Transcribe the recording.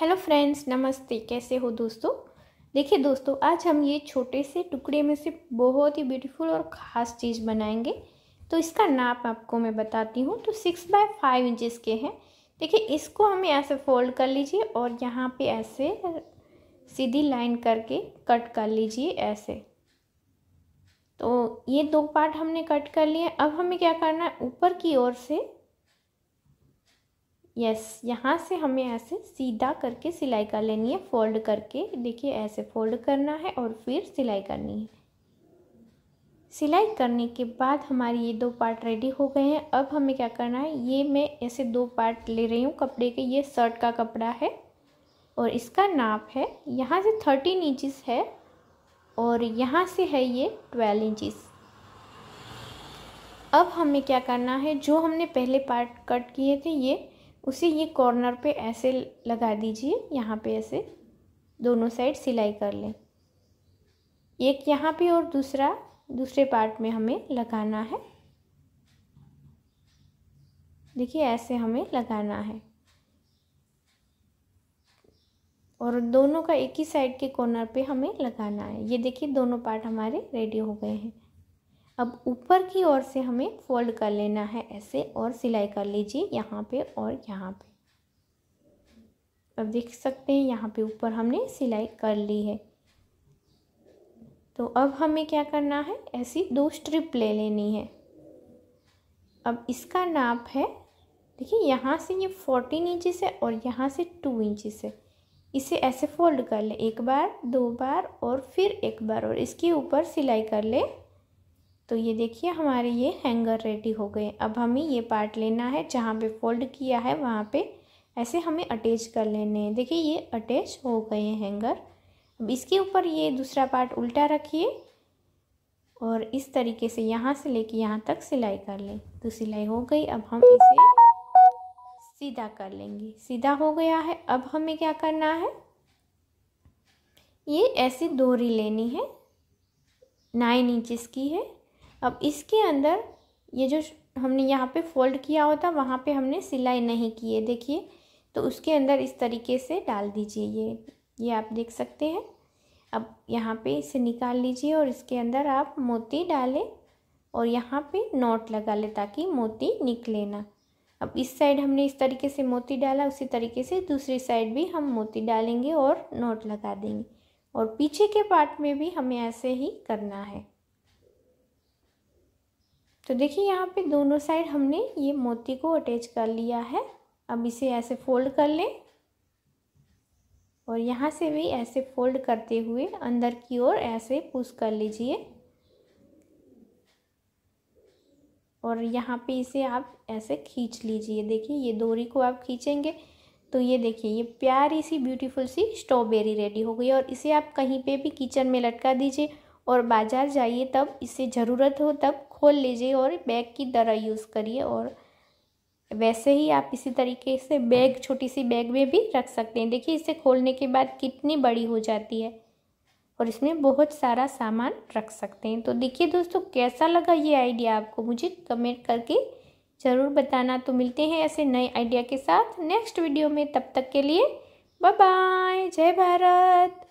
hello friends नमस्ते कैसे हो दोस्तों देखिए दोस्तों आज हम ये छोटे से टुकड़े में से बहुत ही ब्यूटीफुल और ख़ास चीज़ बनाएंगे तो इसका नाप आपको मैं बताती हूँ तो सिक्स बाय फाइव इंचज़ के हैं देखिए इसको हमें ऐसे फोल्ड कर लीजिए और यहाँ पे ऐसे सीधी लाइन करके कट कर लीजिए ऐसे तो ये दो पार्ट हमने कट कर लिए अब हमें क्या करना है ऊपर की ओर से यस यहाँ से हमें ऐसे सीधा करके सिलाई कर लेनी है फोल्ड करके देखिए ऐसे फोल्ड करना है और फिर सिलाई करनी है सिलाई करने के बाद हमारी ये दो पार्ट रेडी हो गए हैं अब हमें क्या करना है ये मैं ऐसे दो पार्ट ले रही हूँ कपड़े के ये शर्ट का कपड़ा है और इसका नाप है यहाँ से थर्टीन इंचिस है और यहाँ से है ये ट्वेल्व इंचिस अब हमें क्या करना है जो हमने पहले पार्ट कट किए थे ये उसे ये कॉर्नर पे ऐसे लगा दीजिए यहाँ पे ऐसे दोनों साइड सिलाई कर लें एक यहाँ पे और दूसरा दूसरे पार्ट में हमें लगाना है देखिए ऐसे हमें लगाना है और दोनों का एक ही साइड के कॉर्नर पे हमें लगाना है ये देखिए दोनों पार्ट हमारे रेडी हो गए हैं अब ऊपर की ओर से हमें फोल्ड कर लेना है ऐसे और सिलाई कर लीजिए यहाँ पे और यहाँ पे अब देख सकते हैं यहाँ पे ऊपर हमने सिलाई कर ली है तो अब हमें क्या करना है ऐसी दो स्ट्रिप ले लेनी है अब इसका नाप है देखिए यहाँ से ये फोर्टीन इंचिस है और यहाँ से टू इंचिस है इसे ऐसे फोल्ड कर ले एक बार दो बार और फिर एक बार और इसके ऊपर सिलाई कर ले तो ये देखिए हमारे ये हैंगर रेडी हो गए अब हमें ये पार्ट लेना है जहाँ पे फोल्ड किया है वहाँ पे ऐसे हमें अटैच कर लेने हैं देखिए ये अटैच हो गए हैं हैंगर अब इसके ऊपर ये दूसरा पार्ट उल्टा रखिए और इस तरीके से यहाँ से लेके यहाँ तक सिलाई कर लें तो सिलाई हो गई अब हम इसे सीधा कर लेंगे सीधा हो गया है अब हमें क्या करना है ये ऐसी दोरी लेनी है नाइन इंचज़ की है अब इसके अंदर ये जो हमने यहाँ पे फोल्ड किया होता वहाँ पे हमने सिलाई नहीं की है देखिए तो उसके अंदर इस तरीके से डाल दीजिए ये ये आप देख सकते हैं अब यहाँ पे इसे निकाल लीजिए और इसके अंदर आप मोती डालें और यहाँ पे नोट लगा लें ताकि मोती निकले ना अब इस साइड हमने इस तरीके से मोती डाला उसी तरीके से दूसरी साइड भी हम मोती डालेंगे और नोट लगा देंगे और पीछे के पार्ट में भी हमें ऐसे ही करना है तो देखिए यहाँ पे दोनों साइड हमने ये मोती को अटैच कर लिया है अब इसे ऐसे फोल्ड कर लें और यहाँ से भी ऐसे फोल्ड करते हुए अंदर की ओर ऐसे पुश कर लीजिए और यहाँ पे इसे आप ऐसे खींच लीजिए देखिए ये दोरी को आप खींचेंगे तो ये देखिए ये प्यारी सी ब्यूटीफुल सी स्ट्रॉबेरी रेडी हो गई और इसे आप कहीं पे भी किचन में लटका दीजिए और बाज़ार जाइए तब इसे ज़रूरत हो तब खोल लीजिए और बैग की तरह यूज़ करिए और वैसे ही आप इसी तरीके से बैग छोटी सी बैग में भी रख सकते हैं देखिए इसे खोलने के बाद कितनी बड़ी हो जाती है और इसमें बहुत सारा सामान रख सकते हैं तो देखिए दोस्तों कैसा लगा ये आइडिया आपको मुझे कमेंट करके ज़रूर बताना तो मिलते हैं ऐसे नए आइडिया के साथ नेक्स्ट वीडियो में तब तक के लिए बाय बाय जय भारत